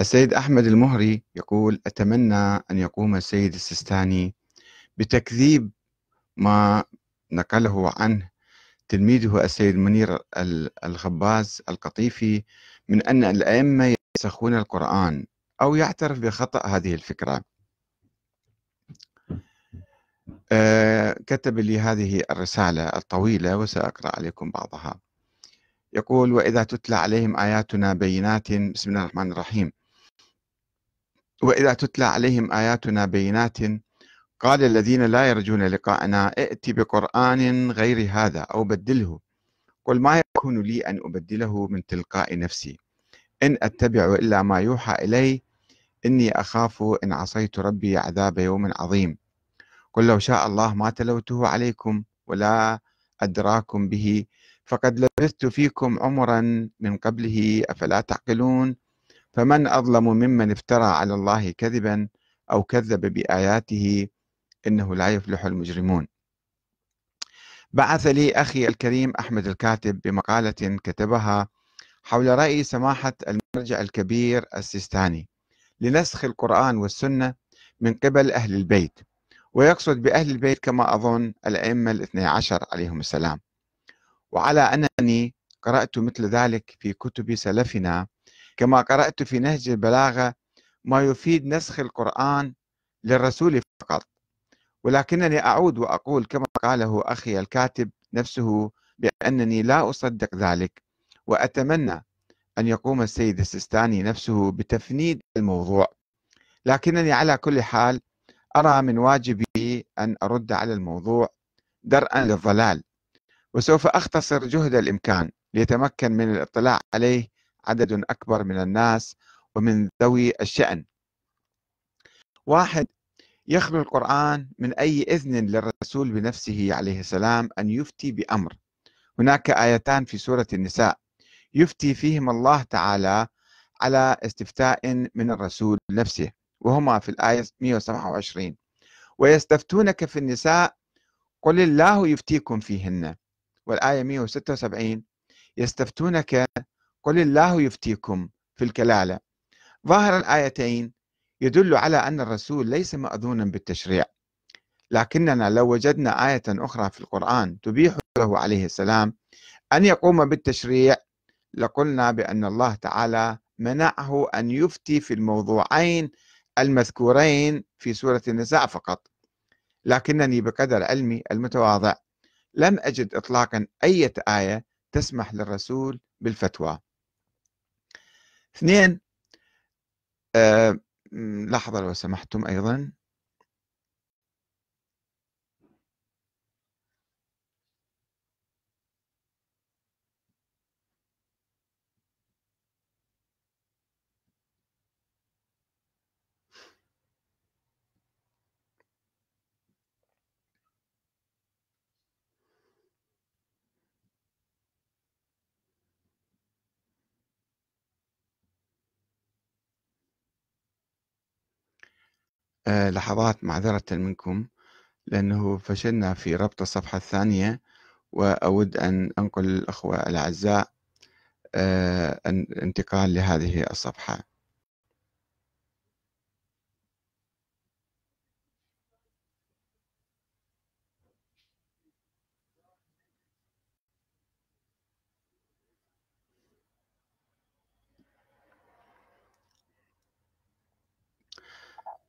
السيد أحمد المهري يقول أتمنى أن يقوم السيد السيستاني بتكذيب ما نقله عنه تلميذه السيد منير الخباز القطيفي من أن الأئمة ينسخون القرآن أو يعترف بخطأ هذه الفكرة أه كتب لي هذه الرسالة الطويلة وسأقرأ عليكم بعضها يقول وإذا تتلى عليهم آياتنا بينات بسم الله الرحمن الرحيم وإذا تتلى عليهم آياتنا بينات قال الذين لا يرجون لقاءنا ائت بقرآن غير هذا أو بدله قل ما يكون لي أن أبدله من تلقاء نفسي إن أتبع إلا ما يوحى إلي إني أخاف إن عصيت ربي عذاب يوم عظيم قل لو شاء الله ما تلوته عليكم ولا أدراكم به فقد لبثت فيكم عمرا من قبله أفلا تعقلون فمن أظلم ممن افترى على الله كذبا أو كذب بآياته إنه لا يفلح المجرمون بعث لي أخي الكريم أحمد الكاتب بمقالة كتبها حول رأي سماحة المرجع الكبير السيستاني لنسخ القرآن والسنة من قبل أهل البيت ويقصد بأهل البيت كما أظن الأئمة الاثني عشر عليهم السلام وعلى أنني قرأت مثل ذلك في كتب سلفنا كما قرأت في نهج البلاغة ما يفيد نسخ القرآن للرسول فقط ولكنني أعود وأقول كما قاله أخي الكاتب نفسه بأنني لا أصدق ذلك وأتمنى أن يقوم السيد السيستاني نفسه بتفنيد الموضوع لكنني على كل حال أرى من واجبي أن أرد على الموضوع درءا للضلال وسوف أختصر جهد الإمكان ليتمكن من الاطلاع عليه عدد أكبر من الناس ومن ذوي الشأن واحد يخلو القرآن من أي إذن للرسول بنفسه عليه السلام أن يفتي بأمر هناك آيتان في سورة النساء يفتي فيهم الله تعالى على استفتاء من الرسول نفسه وهما في الآية 127 ويستفتونك في النساء قل الله يفتيكم فيهن والآية 176 يستفتونك قل الله يفتيكم في الكلالة ظاهر الآيتين يدل على أن الرسول ليس مأذونا بالتشريع لكننا لو وجدنا آية أخرى في القرآن تبيح له عليه السلام أن يقوم بالتشريع لقلنا بأن الله تعالى منعه أن يفتي في الموضوعين المذكورين في سورة النساء فقط لكنني بقدر علمي المتواضع لم أجد إطلاقا أي آية تسمح للرسول بالفتوى اثنين آه لحظة لو سمحتم أيضا آه، لحظات معذرة منكم لأنه فشلنا في ربط الصفحة الثانية وأود أن أنقل الأخوة الأعزاء آه، انتقال لهذه الصفحة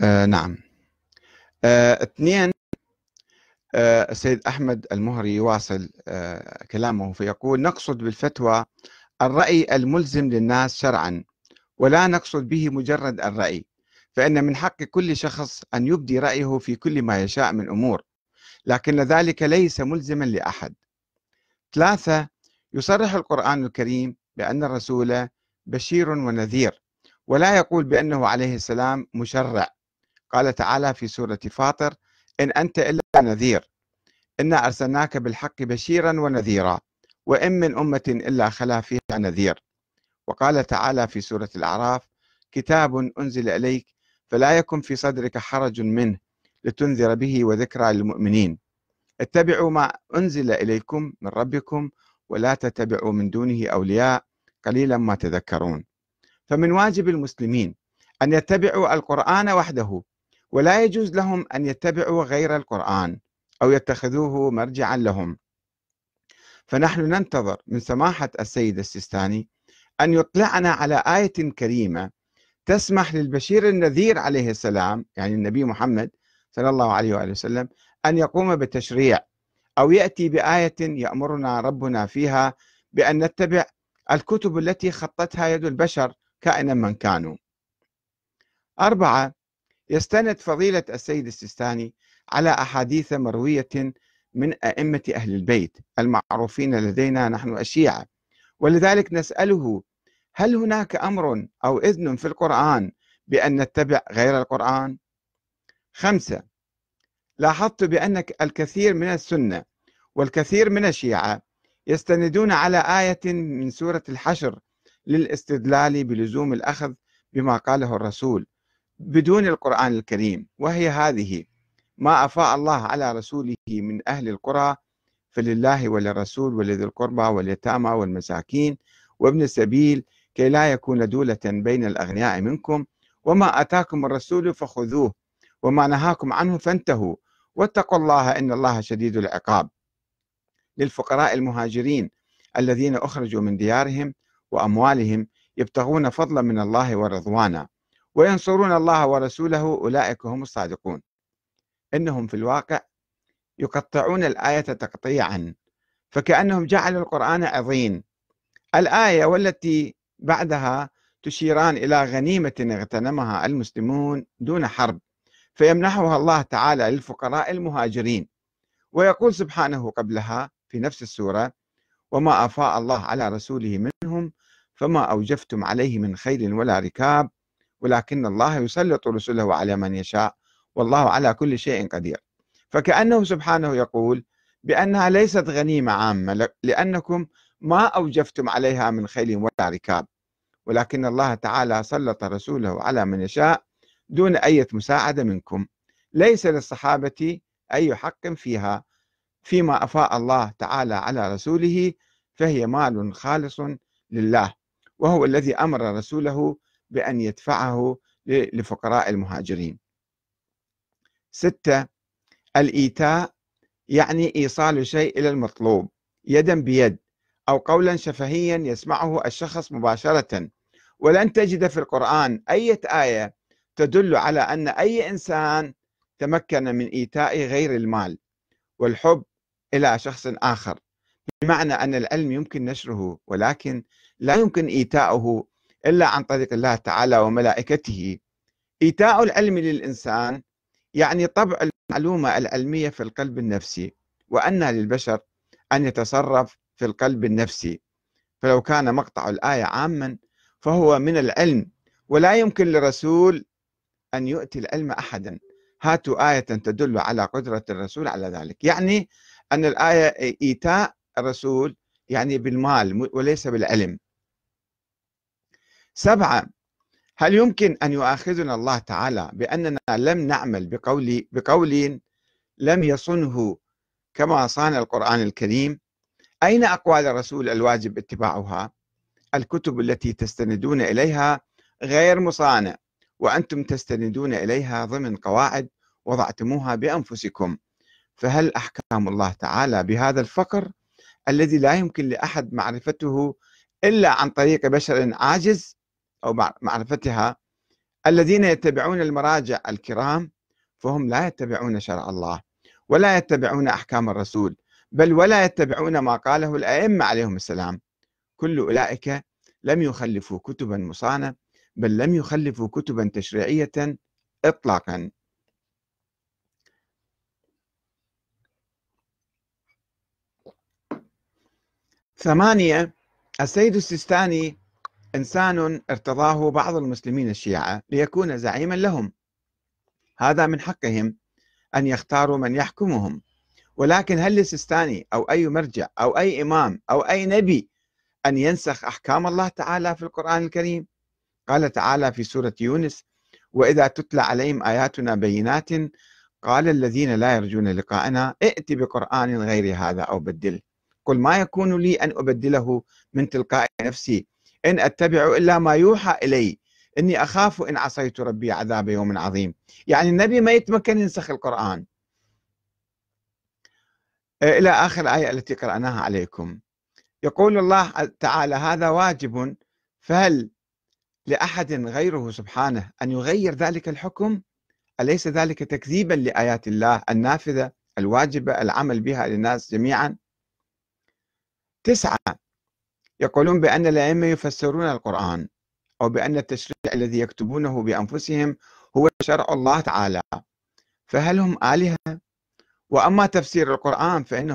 آه نعم آه اثنين آه السيد أحمد المهري يواصل آه كلامه فيقول نقصد بالفتوى الرأي الملزم للناس شرعا ولا نقصد به مجرد الرأي فإن من حق كل شخص أن يبدي رأيه في كل ما يشاء من أمور لكن ذلك ليس ملزما لأحد ثلاثة يصرح القرآن الكريم بأن الرسول بشير ونذير ولا يقول بأنه عليه السلام مشرع قال تعالى في سورة فاطر إن أنت إلا نذير إنا أرسلناك بالحق بشيرا ونذيرا وإن من أمة إلا خلا فيها نذير وقال تعالى في سورة الأعراف كتاب أنزل إليك فلا يكن في صدرك حرج منه لتنذر به وذكرى للمؤمنين اتبعوا ما أنزل إليكم من ربكم ولا تتبعوا من دونه أولياء قليلا ما تذكرون فمن واجب المسلمين أن يتبعوا القرآن وحده ولا يجوز لهم أن يتبعوا غير القرآن أو يتخذوه مرجعا لهم فنحن ننتظر من سماحة السيد السيستاني أن يطلعنا على آية كريمة تسمح للبشير النذير عليه السلام يعني النبي محمد صلى الله عليه وآله وسلم أن يقوم بتشريع أو يأتي بآية يأمرنا ربنا فيها بأن نتبع الكتب التي خطتها يد البشر كائنا من كانوا أربعة يستند فضيلة السيد السيستاني على أحاديث مروية من أئمة أهل البيت المعروفين لدينا نحن الشيعة ولذلك نسأله هل هناك أمر أو إذن في القرآن بأن نتبع غير القرآن؟ خمسة لاحظت بأن الكثير من السنة والكثير من الشيعة يستندون على آية من سورة الحشر للاستدلال بلزوم الأخذ بما قاله الرسول بدون القرآن الكريم وهي هذه ما أفاء الله على رسوله من أهل القرى فلله وللرسول ولذي القربى واليتامى والمساكين وابن السبيل كي لا يكون دولة بين الأغنياء منكم وما آتاكم الرسول فخذوه وما نهاكم عنه فانتهوا واتقوا الله إن الله شديد العقاب للفقراء المهاجرين الذين أخرجوا من ديارهم وأموالهم يبتغون فضلا من الله ورضوانا وينصرون الله ورسوله أولئك هم الصادقون إنهم في الواقع يقطعون الآية تقطيعا فكأنهم جعلوا القرآن عظيم الآية والتي بعدها تشيران إلى غنيمة اغتنمها المسلمون دون حرب فيمنحها الله تعالى للفقراء المهاجرين ويقول سبحانه قبلها في نفس السورة وما أفاء الله على رسوله منهم فما أوجفتم عليه من خيل ولا ركاب ولكن الله يسلط رسله على من يشاء والله على كل شيء قدير فكأنه سبحانه يقول بأنها ليست غنيمة عامة لأنكم ما أوجفتم عليها من خيل ولا ركاب ولكن الله تعالى سلط رسوله على من يشاء دون أي مساعدة منكم ليس للصحابة أي حق فيها فيما أفاء الله تعالى على رسوله فهي مال خالص لله وهو الذي أمر رسوله بأن يدفعه لفقراء المهاجرين ستة الإيتاء يعني إيصال شيء إلى المطلوب يدا بيد أو قولا شفهيا يسمعه الشخص مباشرة ولن تجد في القرآن أي آية تدل على أن أي إنسان تمكن من إيتاء غير المال والحب إلى شخص آخر بمعنى أن العلم يمكن نشره ولكن لا يمكن إيتاؤه إلا عن طريق الله تعالى وملائكته إيتاء العلم للإنسان يعني طبع المعلومة العلمية في القلب النفسي وأن للبشر أن يتصرف في القلب النفسي فلو كان مقطع الآية عاما فهو من العلم ولا يمكن لرسول أن يؤتي العلم أحدا هاتوا آية تدل على قدرة الرسول على ذلك يعني أن الآية إيتاء الرسول يعني بالمال وليس بالعلم سبعة هل يمكن أن يؤاخذنا الله تعالى بأننا لم نعمل بقول بقول لم يصنه كما صان القرآن الكريم أين أقوال الرسول الواجب اتباعها الكتب التي تستندون إليها غير مصانة وأنتم تستندون إليها ضمن قواعد وضعتموها بأنفسكم فهل أحكام الله تعالى بهذا الفقر الذي لا يمكن لأحد معرفته إلا عن طريق بشر عاجز أو معرفتها الذين يتبعون المراجع الكرام فهم لا يتبعون شرع الله ولا يتبعون أحكام الرسول بل ولا يتبعون ما قاله الأئمة عليهم السلام كل أولئك لم يخلفوا كتبا مصانة بل لم يخلفوا كتبا تشريعية إطلاقا ثمانية السيد السيستاني إنسان ارتضاه بعض المسلمين الشيعة ليكون زعيما لهم هذا من حقهم أن يختاروا من يحكمهم ولكن هل للسيستاني أو أي مرجع أو أي إمام أو أي نبي أن ينسخ أحكام الله تعالى في القرآن الكريم قال تعالى في سورة يونس وإذا تتلى عليهم آياتنا بينات قال الذين لا يرجون لقاءنا ائت بقرآن غير هذا أو بدله قل ما يكون لي أن أبدله من تلقاء نفسي إن أتبع إلا ما يوحى إلي إني أخاف إن عصيت ربي عذاب يوم عظيم يعني النبي ما يتمكن ينسخ القرآن آه، إلى آخر الآية التي قرأناها عليكم يقول الله تعالى هذا واجب فهل لأحد غيره سبحانه أن يغير ذلك الحكم أليس ذلك تكذيبا لآيات الله النافذة الواجبة العمل بها للناس جميعا تسعة يقولون بأن الأئمة يفسرون القرآن أو بأن التشريع الذي يكتبونه بأنفسهم هو شرع الله تعالى فهل هم آلهة؟ وأما تفسير القرآن فإنه